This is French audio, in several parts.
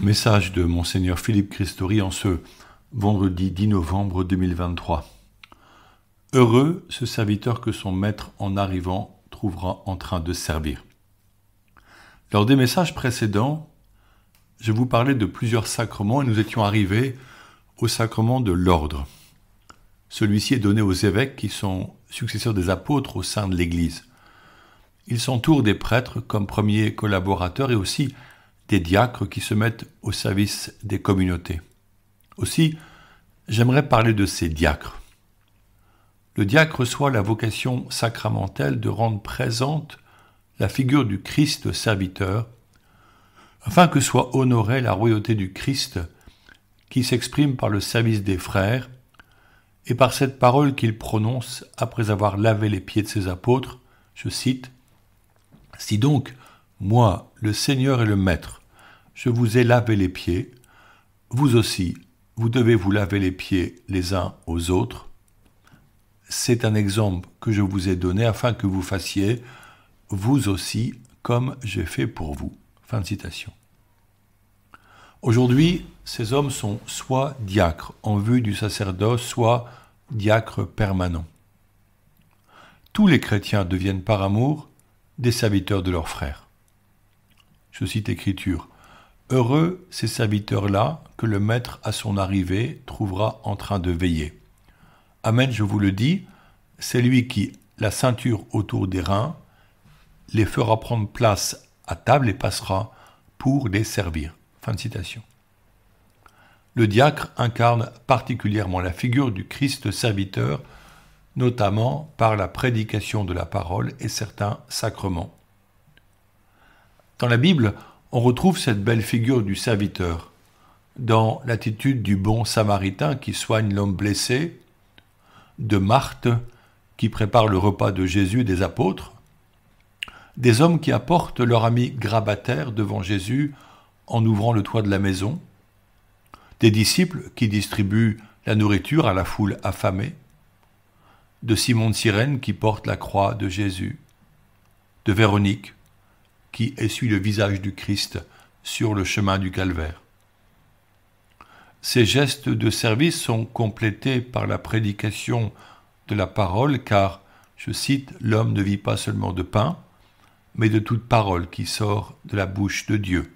Message de Monseigneur Philippe Christori en ce vendredi 10 novembre 2023. Heureux ce serviteur que son maître en arrivant trouvera en train de servir. Lors des messages précédents, je vous parlais de plusieurs sacrements et nous étions arrivés au sacrement de l'ordre. Celui-ci est donné aux évêques qui sont successeurs des apôtres au sein de l'Église. Ils s'entourent des prêtres comme premiers collaborateurs et aussi des diacres qui se mettent au service des communautés. Aussi, j'aimerais parler de ces diacres. Le diacre reçoit la vocation sacramentelle de rendre présente la figure du Christ serviteur, afin que soit honorée la royauté du Christ qui s'exprime par le service des frères et par cette parole qu'il prononce après avoir lavé les pieds de ses apôtres, je cite, Si donc, moi, le Seigneur et le Maître, je vous ai lavé les pieds, vous aussi, vous devez vous laver les pieds les uns aux autres. C'est un exemple que je vous ai donné afin que vous fassiez, vous aussi, comme j'ai fait pour vous. Fin de citation. Aujourd'hui, ces hommes sont soit diacres en vue du sacerdoce, soit diacres permanents. Tous les chrétiens deviennent par amour des serviteurs de leurs frères. Je cite Écriture. Heureux ces serviteurs-là que le maître à son arrivée trouvera en train de veiller. Amen, je vous le dis, c'est lui qui, la ceinture autour des reins, les fera prendre place à table et passera pour les servir. Fin de citation. Le diacre incarne particulièrement la figure du Christ serviteur, notamment par la prédication de la parole et certains sacrements. Dans la Bible, on retrouve cette belle figure du serviteur dans l'attitude du bon samaritain qui soigne l'homme blessé, de Marthe qui prépare le repas de Jésus des apôtres, des hommes qui apportent leur ami grabataire devant Jésus en ouvrant le toit de la maison, des disciples qui distribuent la nourriture à la foule affamée, de Simon de Sirène qui porte la croix de Jésus, de Véronique qui essuie le visage du Christ sur le chemin du calvaire. Ces gestes de service sont complétés par la prédication de la parole car, je cite, l'homme ne vit pas seulement de pain, mais de toute parole qui sort de la bouche de Dieu.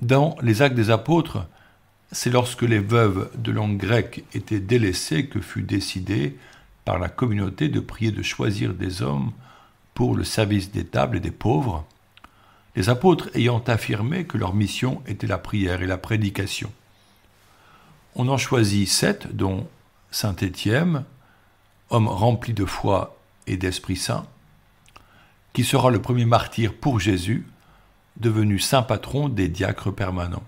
Dans les actes des apôtres, c'est lorsque les veuves de langue grecque étaient délaissées que fut décidé par la communauté de prier de choisir des hommes pour le service des tables et des pauvres, les apôtres ayant affirmé que leur mission était la prière et la prédication. On en choisit sept, dont Saint Étienne, homme rempli de foi et d'Esprit Saint, qui sera le premier martyr pour Jésus, devenu saint patron des diacres permanents.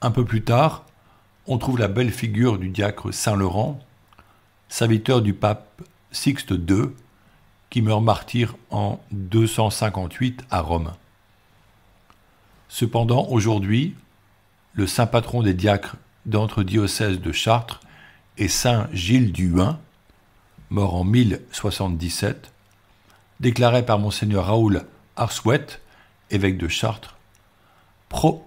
Un peu plus tard, on trouve la belle figure du diacre Saint Laurent, serviteur du pape Sixte II, qui meurt martyr en 258 à Rome. Cependant, aujourd'hui, le saint patron des diacres d'entre diocèses de Chartres est saint Gilles du Huin, mort en 1077, déclaré par monseigneur Raoul Arsouet, évêque de Chartres,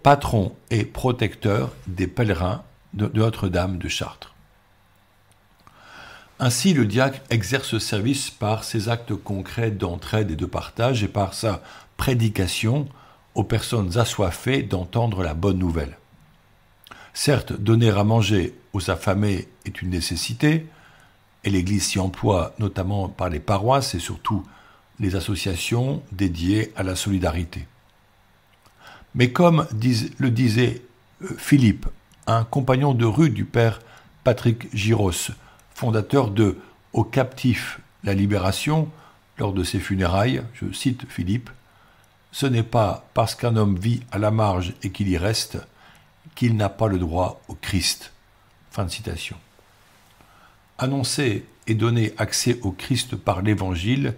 patron et protecteur des pèlerins de Notre-Dame de Chartres. Ainsi, le diacre exerce ce service par ses actes concrets d'entraide et de partage et par sa prédication aux personnes assoiffées d'entendre la bonne nouvelle. Certes, donner à manger aux affamés est une nécessité, et l'Église s'y emploie notamment par les paroisses et surtout les associations dédiées à la solidarité. Mais comme le disait euh, Philippe, un compagnon de rue du père Patrick Giros, fondateur de Au captif la libération, lors de ses funérailles, je cite Philippe, Ce n'est pas parce qu'un homme vit à la marge et qu'il y reste qu'il n'a pas le droit au Christ. Fin de citation. Annoncer et donner accès au Christ par l'Évangile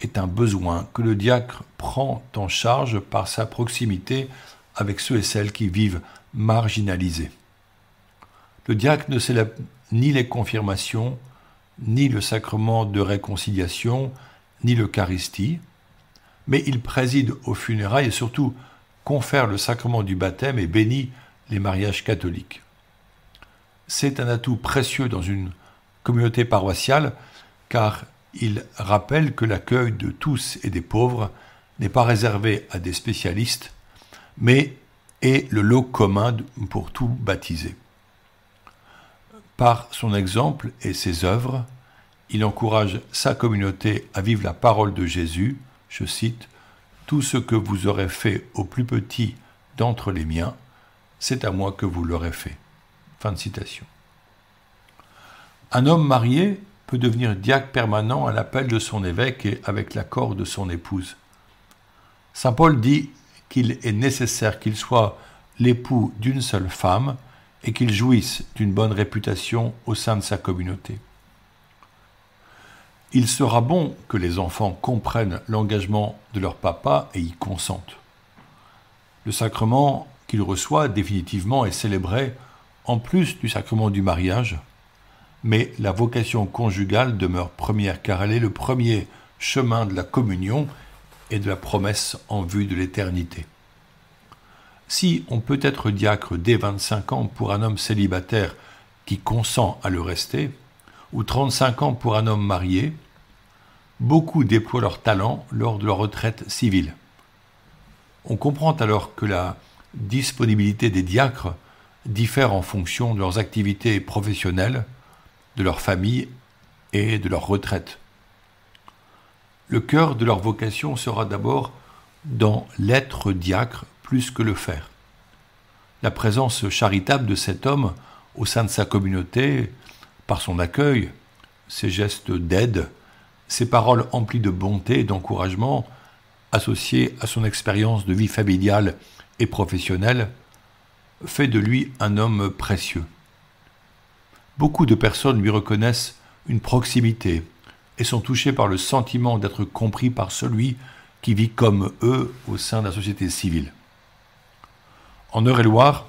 est un besoin que le diacre prend en charge par sa proximité avec ceux et celles qui vivent marginalisés. Le diacre ne célèbre ni les confirmations, ni le sacrement de réconciliation, ni l'Eucharistie, mais il préside aux funérailles et surtout confère le sacrement du baptême et bénit les mariages catholiques. C'est un atout précieux dans une communauté paroissiale car il rappelle que l'accueil de tous et des pauvres n'est pas réservé à des spécialistes, mais est le lot commun pour tout baptisé. Par son exemple et ses œuvres, il encourage sa communauté à vivre la parole de Jésus, je cite, Tout ce que vous aurez fait au plus petit d'entre les miens, c'est à moi que vous l'aurez fait. Fin de citation. Un homme marié peut devenir diacre permanent à l'appel de son évêque et avec l'accord de son épouse. Saint Paul dit qu'il est nécessaire qu'il soit l'époux d'une seule femme et qu'il jouisse d'une bonne réputation au sein de sa communauté. Il sera bon que les enfants comprennent l'engagement de leur papa et y consentent. Le sacrement qu'il reçoit définitivement est célébré en plus du sacrement du mariage, mais la vocation conjugale demeure première car elle est le premier chemin de la communion et de la promesse en vue de l'éternité. Si on peut être diacre dès 25 ans pour un homme célibataire qui consent à le rester, ou 35 ans pour un homme marié, beaucoup déploient leur talent lors de leur retraite civile. On comprend alors que la disponibilité des diacres diffère en fonction de leurs activités professionnelles, de leur famille et de leur retraite. Le cœur de leur vocation sera d'abord dans l'être diacre plus que le faire. La présence charitable de cet homme au sein de sa communauté, par son accueil, ses gestes d'aide, ses paroles emplies de bonté et d'encouragement, associées à son expérience de vie familiale et professionnelle, fait de lui un homme précieux. Beaucoup de personnes lui reconnaissent une proximité et sont touchées par le sentiment d'être compris par celui qui vit comme eux au sein de la société civile. En Eure-et-Loire,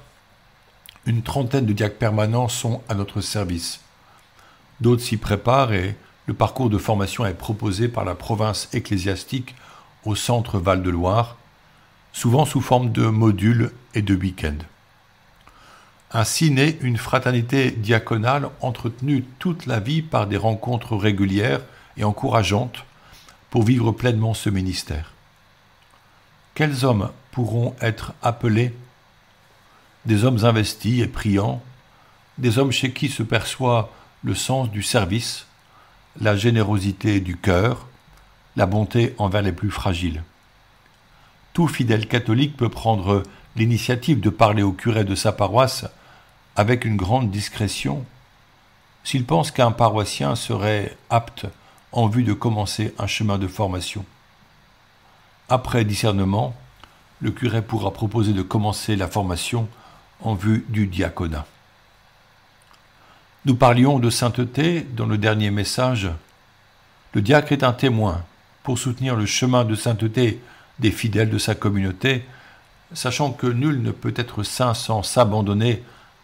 une trentaine de diacres permanents sont à notre service. D'autres s'y préparent et le parcours de formation est proposé par la province ecclésiastique au centre Val-de-Loire, souvent sous forme de modules et de week-ends. Ainsi naît une fraternité diaconale entretenue toute la vie par des rencontres régulières et encourageantes pour vivre pleinement ce ministère. Quels hommes pourront être appelés des hommes investis et priants, des hommes chez qui se perçoit le sens du service, la générosité du cœur, la bonté envers les plus fragiles. Tout fidèle catholique peut prendre l'initiative de parler au curé de sa paroisse avec une grande discrétion s'il pense qu'un paroissien serait apte en vue de commencer un chemin de formation. Après discernement, le curé pourra proposer de commencer la formation en vue du diaconat. Nous parlions de sainteté dans le dernier message. Le diacre est un témoin pour soutenir le chemin de sainteté des fidèles de sa communauté, sachant que nul ne peut être saint sans s'abandonner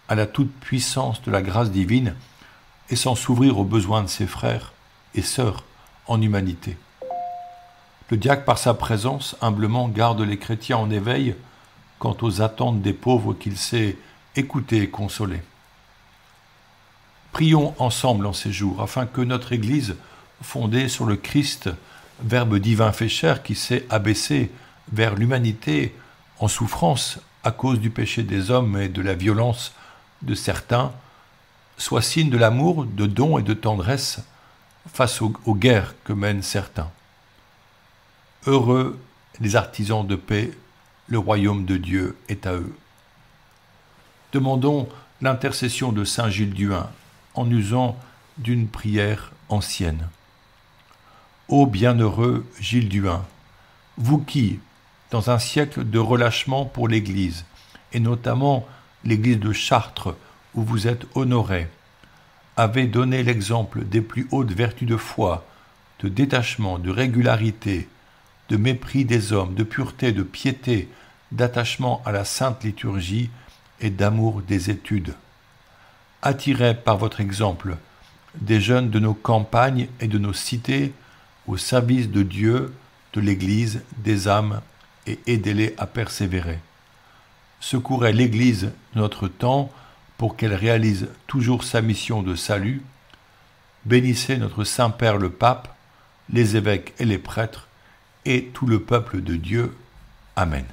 à la toute-puissance de la grâce divine et sans s'ouvrir aux besoins de ses frères et sœurs en humanité. Le diacre, par sa présence, humblement garde les chrétiens en éveil quant aux attentes des pauvres qu'il s'est écouté et consolé. Prions ensemble en ces jours afin que notre Église, fondée sur le Christ, Verbe divin fait chair qui s'est abaissé vers l'humanité en souffrance à cause du péché des hommes et de la violence de certains, soit signe de l'amour, de don et de tendresse face aux guerres que mènent certains. Heureux les artisans de paix, le royaume de Dieu est à eux. Demandons l'intercession de Saint Gilles Duin en usant d'une prière ancienne. Ô bienheureux Gilles Duin, vous qui, dans un siècle de relâchement pour l'Église, et notamment l'Église de Chartres, où vous êtes honoré, avez donné l'exemple des plus hautes vertus de foi, de détachement, de régularité, de mépris des hommes, de pureté, de piété, d'attachement à la sainte liturgie et d'amour des études. Attirez par votre exemple des jeunes de nos campagnes et de nos cités au service de Dieu, de l'Église, des âmes, et aidez-les à persévérer. Secourez l'Église de notre temps pour qu'elle réalise toujours sa mission de salut. Bénissez notre Saint-Père le Pape, les évêques et les prêtres, et tout le peuple de Dieu. Amen.